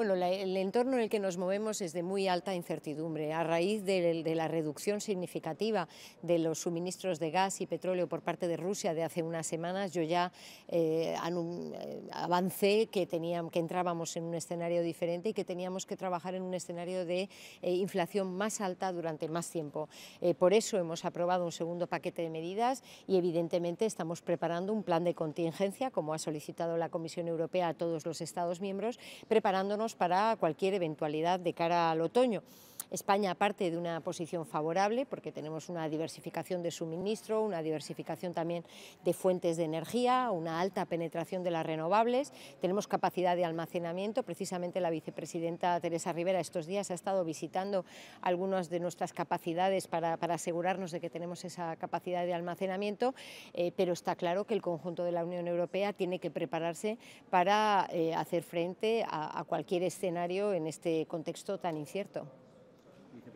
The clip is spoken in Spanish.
Bueno, el entorno en el que nos movemos es de muy alta incertidumbre. A raíz de, la reducción significativa de los suministros de gas y petróleo por parte de Rusia de hace unas semanas, yo ya eh, eh, avancé que, teníamos, que entrábamos en un escenario diferente y que teníamos que trabajar en un escenario de eh, inflación más alta durante más tiempo. por eso hemos aprobado un segundo paquete de medidas y evidentemente estamos preparando un plan de contingencia, como ha solicitado la Comisión Europea a todos los Estados miembros, preparándonos para cualquier eventualidad de cara al otoño. España parte de una posición favorable porque tenemos una diversificación de suministro, una diversificación también de fuentes de energía, una alta penetración de las renovables, tenemos capacidad de almacenamiento. Precisamente la vicepresidenta Teresa Rivera estos días ha estado visitando algunas de nuestras capacidades para, asegurarnos de que tenemos esa capacidad de almacenamiento, eh, pero está claro que el conjunto de la Unión Europea tiene que prepararse para eh, hacer frente a cualquier escenario en este contexto tan incierto.